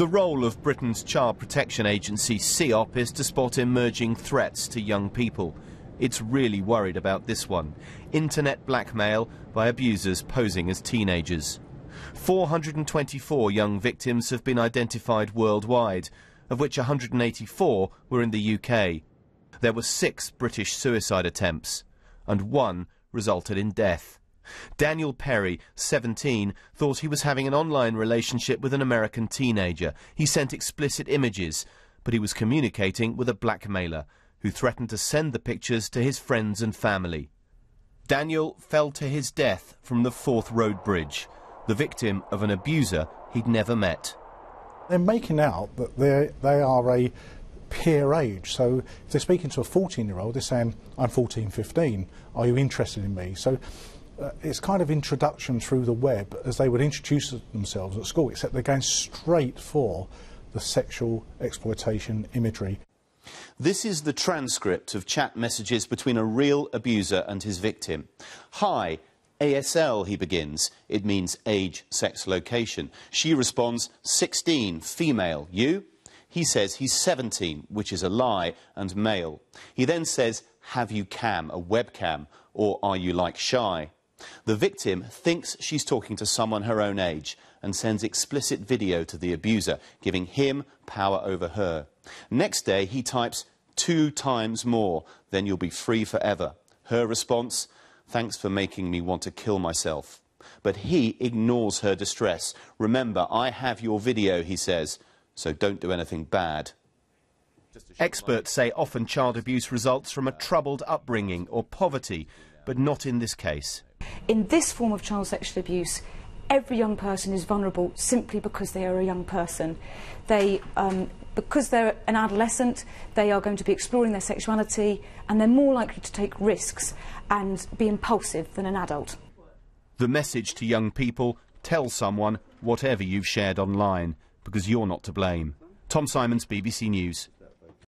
The role of Britain's Child Protection Agency, CEOP, is to spot emerging threats to young people. It's really worried about this one internet blackmail by abusers posing as teenagers. 424 young victims have been identified worldwide, of which 184 were in the UK. There were six British suicide attempts, and one resulted in death. Daniel Perry, 17, thought he was having an online relationship with an American teenager. He sent explicit images, but he was communicating with a blackmailer who threatened to send the pictures to his friends and family. Daniel fell to his death from the Fourth Road Bridge, the victim of an abuser he'd never met. They're making out that they are a peer age. So if they're speaking to a 14-year-old, they're saying, I'm 14, 15. Are you interested in me? So uh, it's kind of introduction through the web as they would introduce themselves at school, except they're going straight for the sexual exploitation imagery. This is the transcript of chat messages between a real abuser and his victim. Hi, ASL, he begins. It means age, sex, location. She responds, 16, female. You? He says he's 17, which is a lie, and male. He then says, have you cam, a webcam, or are you like shy? The victim thinks she's talking to someone her own age and sends explicit video to the abuser, giving him power over her. Next day, he types two times more, then you'll be free forever. Her response, thanks for making me want to kill myself. But he ignores her distress. Remember, I have your video, he says, so don't do anything bad. Experts say often child abuse results from a troubled upbringing or poverty, but not in this case in this form of child sexual abuse, every young person is vulnerable simply because they are a young person. They, um, because they're an adolescent, they are going to be exploring their sexuality and they're more likely to take risks and be impulsive than an adult. The message to young people tell someone whatever you've shared online because you're not to blame. Tom Simons, BBC News.